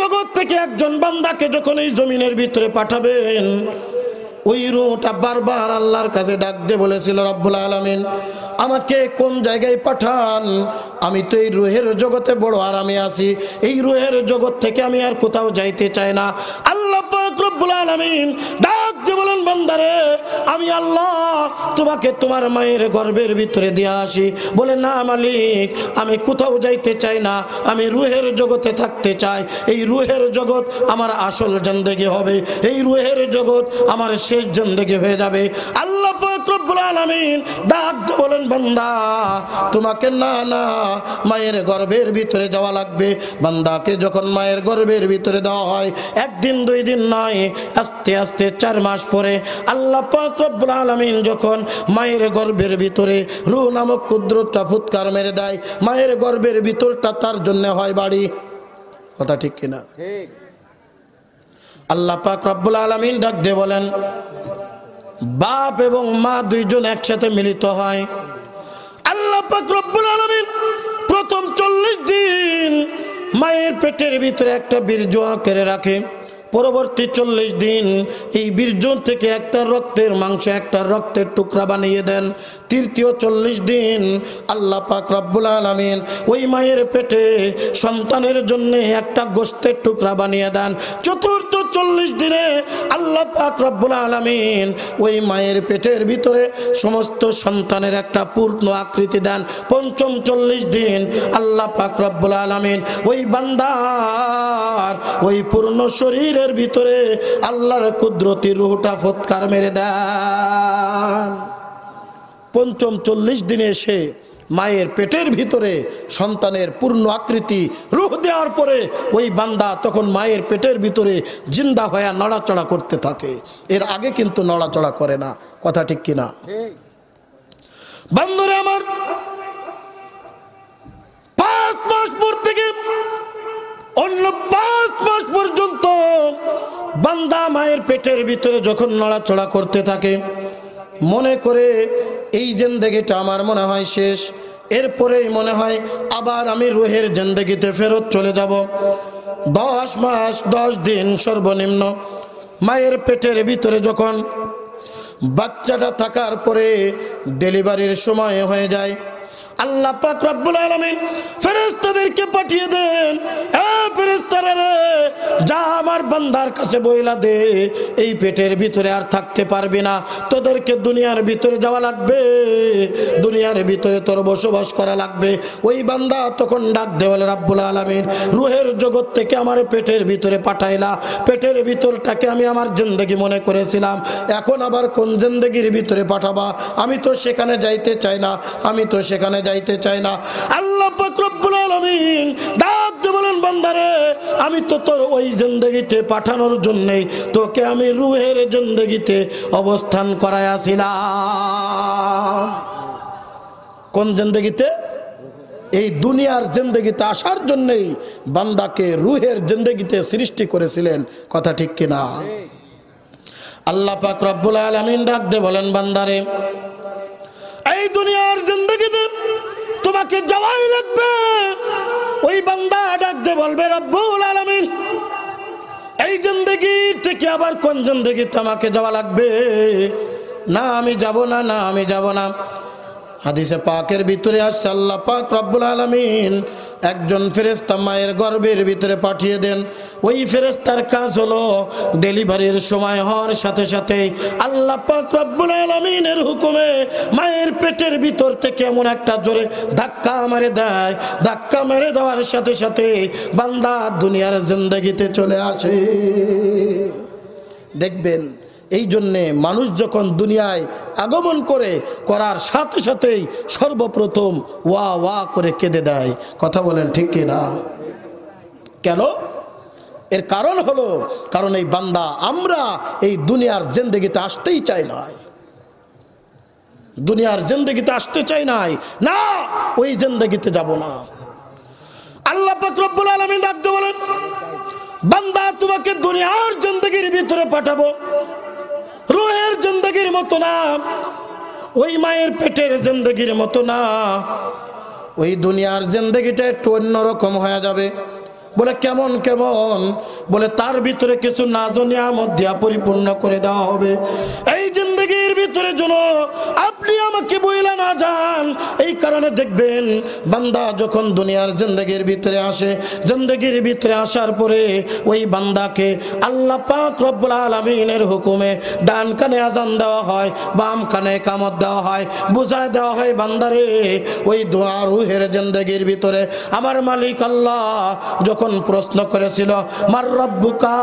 জগৎ থেকে একজন বান্দাকে জমিনের ভিতরে পাঠাবেন ওই রুটা বারবার কাছে ডাক বলেছিল আমাকে কোন জায়গায় পাঠান আমি তো এই রুহের জগতে বড় আরামে আছি এই রুহের জগৎ থেকে আমি আর কোথাও যাইতে চাই না আল্লাহ রব্বুল আলামিন ডাক দিয়ে বলেন বন্দারে আমি আল্লাহ তোমাকে তোমার মায়ের গর্বের ভিতরে দিয়ে আসি বলে না মালিক আমি কোথাও যাইতে চাই না আমি রুহের জগতে থাকতে চাই এই রুহের জগৎ আমার আসল জন্দেগে হবে এই রুহের জগৎ আমার শেষ জন্দেগে হয়ে যাবে আল্লাহ আলমিন মায়ের ভিতরে বান্দাকে যখন মায়ের গর্ভের ভিতরে দেওয়া হয় একদিন দুই দিন আস্তে আস্তে চার মাস পরে যখন মায়ের গর্ভের ভিতরে রু নামক ক্ষুদ্রটা ফুৎকার মেরে দেয় মায়ের গর্ভের ভিতরটা তার জন্য হয় বাড়ি কথা ঠিক কিনা ঠিক রব্বুল আলমিন ডাক দিয়ে বলেন বাপ এবং মা দুইজন একসাথে মিলিত হয় আল্লাহ রব্বুল আলমিন প্রথম চল্লিশ দিন মায়ের পেটের ভিতরে একটা বীর্য আঁকড়ে রাখে পরবর্তী চল্লিশ দিন এই বীর্যন থেকে একটা রক্তের মাংস একটা রক্তের টুকরা বানিয়ে দেন তৃতীয় চল্লিশ দিন আল্লাহ পাক রব্বুল আলমিন ওই মায়ের পেটে সন্তানের জন্য একটা গোস্তের টুকরা বানিয়ে দেন চতুর্থ চল্লিশ দিনে আল্লাহ পাক রব্বুল আলমিন ওই মায়ের পেটের ভিতরে সমস্ত সন্তানের একটা পূর্ণ আকৃতি দেন পঞ্চম চল্লিশ দিন আল্লাহ পাক রব্বুল আলমিন ওই বান্দার ওই পূর্ণ শরীরের ভিতরে আল্লাহর কুদরতি রুহটা ফৎকার মেরে দেন পঞ্চম চল্লিশ দিনে এসে মায়ের পেটের ভিতরে সন্তানের পূর্ণ আকৃতি রুহ দেওয়ার পরে ওই বান্দা তখন মায়ের পেটের ভিতরে জিন্দা হয়ে নড়াচড়া করতে থাকে এর আগে কিন্তু নড়াচড়া করে না কথা ঠিক কিনা বান্দরে আমার পাঁচ মাস পর থেকে অন্য পাঁচ মাস পর্যন্ত বান্দা মায়ের পেটের ভিতরে যখন নড়াচড়া করতে থাকে মনে করে এই জেন্দেগেটা আমার মনে হয় শেষ এরপরেই মনে হয় আবার আমি রুহের জেন্দেগিতে ফেরত চলে যাব দশ মাস দশ দিন সর্বনিম্ন মায়ের পেটের ভিতরে যখন বাচ্চাটা থাকার পরে ডেলিভারির সময় হয়ে যায় আল্লাহ পাক রব্বুল আলামিন ফেরেশতাদেরকে পাঠিয়ে দেন যা আমার বান্দার কাছে বইলা দে এই পেটের ভিতরে আর থাকতে পারবে না তোদেরকে দুনিয়ার ভিতরে যাওয়া লাগবে দুনিয়ার ভিতরে তোর বসবাস করা লাগবে ওই বান্দা তখন ডাক দেওয়াল রব্বুল আলামিন রুহের জগৎ থেকে আমার পেটের ভিতরে পাঠাইলা পেটের ভিতরটাকে আমি আমার জিন্দগি মনে করেছিলাম এখন আবার কোন জিন্দগির ভিতরে পাঠাবা আমি তো সেখানে যাইতে চাই না আমি তো সেখানে যাইতে চায় না আল্লাহ রব্বুল আলামিন বলেন বান্দারে আমি তো তোর ওই জিন্দগিতে পাঠানোর জন্যেই তোকে আমি রুহের জিন্দগিতে অবস্থান করায় আসিলাম কোন জিন্দগিতে এই দুনিয়ার জিন্দগিতে আসার জন্যেই বান্দাকে রুহের জিন্দগিতে সৃষ্টি করেছিলেন কথা ঠিক কিনা আল্লাহ পাক রব্বুল আলামিন ডাক দে বলেন বান্দারে এই দুনিয়ার জিন্দগিতে আমাকে জবাই লাগবে ওই বান্দা ডাকতে বলবে রব্বুল আলমিন এই জিন্দগির থেকে আবার কোন জিন্দগিতে আমাকে যাওয়া লাগবে না আমি যাব না না আমি যাব না হাদিসে পাকের ভিতরে আসছে আল্লাহ পাক রব্বুল আলমিন একজন ফেরেস্তা মায়ের গর্ভের ভিতরে পাঠিয়ে দেন ওই ফেরেস্তার কাজ হলো ডেলিভারির সময় হওয়ার সাথে সাথে আল্লাহ পাক রব্বুল আলমিনের হুকুমে মায়ের পেটের ভিতর থেকে এমন একটা জোরে ধাক্কা মারে দেয় ধাক্কা মেরে দেওয়ার সাথে সাথে বান্দা দুনিয়ার জিন্দগিতে চলে আসে দেখবেন এই জন্যে মানুষ যখন দুনিয়ায় আগমন করে করার সাথে সাথেই সর্বপ্রথম ওয়া ওয়া করে কেঁদে দেয় কথা বলেন ঠিক না কেন এর কারণ হলো কারণ এই বান্দা আমরা এই দুনিয়ার জেন্দেগিতে আসতেই চাই নাই দুনিয়ার জেন্দেগিতে আসতে চাই নাই না ওই জেন্দেগিতে যাব না আল্লাহ রব্বুল আলমী ডাকতে বলেন বান্দা তোমাকে দুনিয়ার জেন্দেগির ভিতরে পাঠাবো রোহের জিন্দগির মতো না ওই মায়ের পেটের জিন্দগির মতো না ওই দুনিয়ার জিন্দগিটা একটু অন্যরকম হয়ে যাবে বলে কেমন কেমন বলে তার ভিতরে কিছু নাজনিয়া মধ্যে পরিপূর্ণ করে দেওয়া হবে এই জিন্দগির ভিতরে যেন আপনি আমাকে বইলে না যান এই কারণে দেখবেন বান্দা যখন দুনিয়ার জিন্দগির ভিতরে আসে জিন্দগির ভিতরে আসার পরে ওই বান্দাকে আল্লাহ পাক রব্বুল আলমিনের হুকুমে ডান কানে আজান দেওয়া হয় বাম কানে কামত দেওয়া হয় বুঝায় দেওয়া হয় বান্দারে ওই দোয়া রুহের জিন্দগির ভিতরে আমার মালিক আল্লাহ যখন যখন প্রশ্ন করেছিল মার রব্বুকা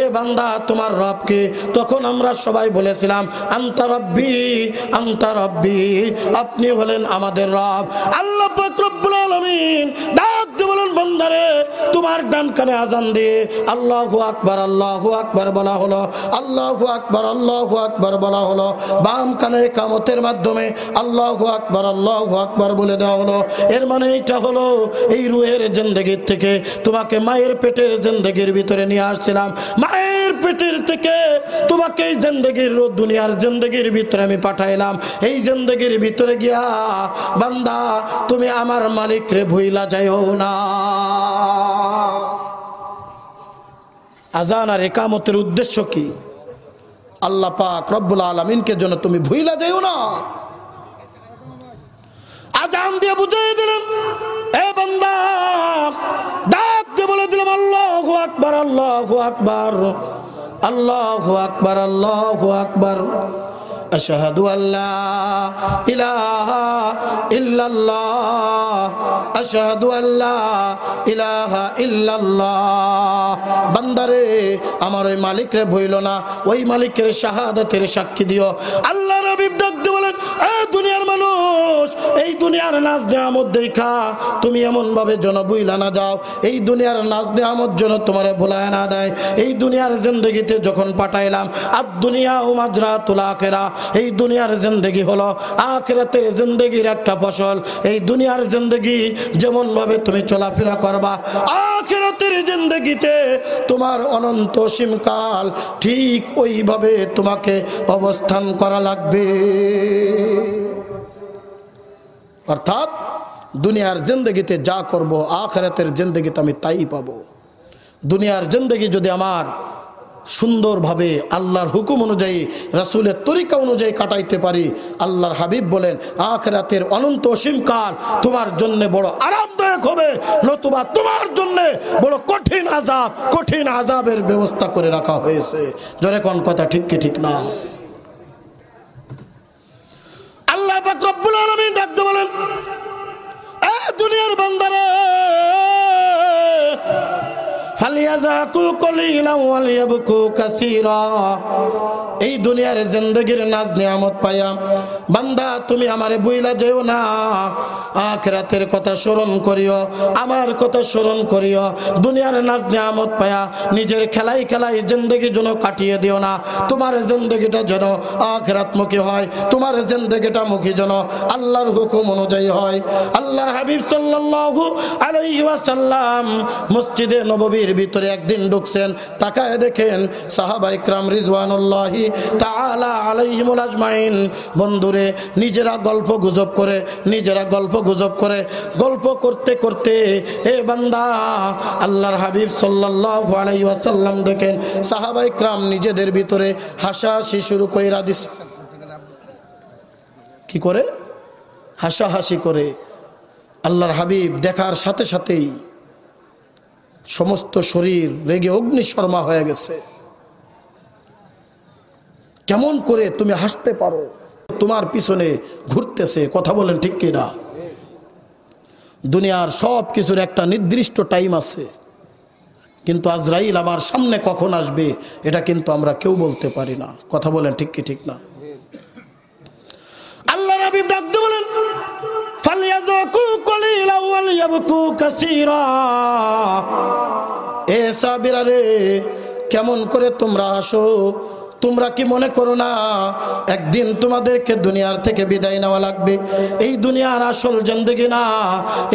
এ বান্দা তোমার রবকে তখন আমরা সবাই বলেছিলাম আন্তা রব্বি আন্তা রব্বি আপনি হলেন আমাদের রব আল্লাহ রব্বুল আলমিন ধরে তোমার ডান কানে আজান দিয়ে আল্লাহু আকবার আল্লাহু আকবার বলা হলো আল্লাহু আকবার আল্লাহু আকবার বলা হলো বাম কানে কামতের মাধ্যমে আল্লাহু আকবার আল্লাহু আকবার বলে দেওয়া হলো এর মানে এইটা হলো এই রুহের জিন্দগির থেকে তোমাকে মায়ের পেটের জিন্দগির ভিতরে নিয়ে আসছিলাম মায়ের পেটের থেকে তোমাকে এই জিন্দগির দুনিয়ার জিন্দগির ভিতরে আমি পাঠাইলাম এই জিন্দগির ভিতরে গিয়া বান্দা তুমি আমার মালিক রে ভুইলা যাইও না আজান আর একামতের উদ্দেশ্য কি আল্লাহ পাক রব্বুল আলমিনকে জন্য তুমি ভুইলা যেও না আজান দিয়ে বুঝিয়ে দিলেন এ বন্দা ডাক দিয়ে বলে দিলাম আল্লাহ আকবার আল্লাহ আকবার আল্লাহ আকবার আল্লাহ আকবার أشهد أن لا إله إلا الله أشهد أن لا إله إلا الله আমার ওই মালিকরে ভইল না ওই মালিকের শাহাদাতের সাক্ষী দিও আল্লাহ দুনিয়ার নাচ নেয়ামত দেখা তুমি এমনভাবে যেন বুইলা না যাও এই দুনিয়ার নাচ নেয়ামত যেন তোমারে ভোলায় না দেয় এই দুনিয়ার জিন্দগিতে যখন পাঠাইলাম আর দুনিয়া উমাজরা তুলা আখেরা এই দুনিয়ার জিন্দগি হলো আখেরাতের জিন্দগির একটা ফসল এই দুনিয়ার জিন্দগি যেমনভাবে তুমি চলাফেরা করবা আখেরাতের জিন্দগিতে তোমার অনন্ত সীমকাল ঠিক ওইভাবে তোমাকে অবস্থান করা লাগবে অর্থাৎ দুনিয়ার জিন্দগিতে যা করব আখরাতের জিন্দগিতে আমি তাই পাব দুনিয়ার জিন্দগি যদি আমার সুন্দরভাবে আল্লাহর হুকুম অনুযায়ী রাসুলের তরিকা অনুযায়ী কাটাইতে পারি আল্লাহর হাবিব বলেন আখরাতের অনন্ত অসীমকাল তোমার জন্য বড় আরামদায়ক হবে নতুবা তোমার জন্য বড় কঠিন আজাব কঠিন আজাবের ব্যবস্থা করে রাখা হয়েছে জনে কোন কথা ঠিক কি ঠিক না এই দুনিয়ার জিন্দগির নাজ নিয়ামত পায়া বান্দা তুমি আমারে বইলা যেও না আখরাতের কথা স্মরণ করিও আমার কথা স্মরণ করিও দুনিয়ার নাচ নিয়ামত পায়া নিজের খেলাই খেলাই জিন্দগি যেন কাটিয়ে দিও না তোমার জিন্দগিটা যেন আখরাতমুখী হয় তোমার জিন্দগিটা মুখী যেন আল্লাহর হুকুম অনুযায়ী হয় আল্লাহর হাবিব সাল্লাল্লাহু আলাইহি ওয়াসাল্লাম মসজিদে নববীর ভিতরে একদিন ঢুকছেন তাকায় দেখেন সাহাবা ইকরাম রিজওয়ানুল্লাহি তাআলা আলাইহিমুল আজমাইন বন্ধুরে করে নিজেরা গল্প গুজব করে নিজেরা গল্প গুজব করে গল্প করতে করতে এ বান্দা আল্লাহর হাবিব সাল্লাহ আলাই ওয়াসাল্লাম দেখেন সাহাবাই ক্রাম নিজেদের ভিতরে হাসাহাসি শুরু কইরা দিস কি করে হাসাহাসি করে আল্লাহর হাবিব দেখার সাথে সাথেই সমস্ত শরীর রেগে অগ্নি শর্মা হয়ে গেছে কেমন করে তুমি হাসতে পারো তোমার পিছনে ঘুরতেছে কথা বলেন ঠিক কিনা দুনিয়ার সব কিছুর একটা নির্দিষ্ট টাইম আছে কিন্তু আজরাইল আমার সামনে কখন আসবে এটা কিন্তু আমরা কেউ বলতে পারি না কথা বলেন ঠিক কি ঠিক না আল্লাহ নবী ডাকতে বলেন কেমন করে তোমরা আসো তোমরা কি মনে করো না একদিন তোমাদেরকে দুনিয়ার থেকে বিদায় নেওয়া লাগবে এই দুনিয়ার আসল জিন্দগি না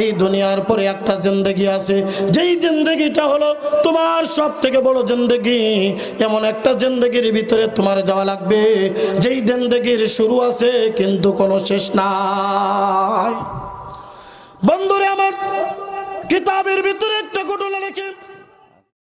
এই দুনিয়ার পরে একটা জিন্দগি আছে যেই জিন্দগিটা হলো তোমার সব থেকে বড় জিন্দগি এমন একটা জিন্দগির ভিতরে তোমার যাওয়া লাগবে যেই জিন্দগির শুরু আছে কিন্তু কোনো শেষ নাই বন্ধুরে আমার কিতাবের ভিতরে একটা ঘটনা লেখে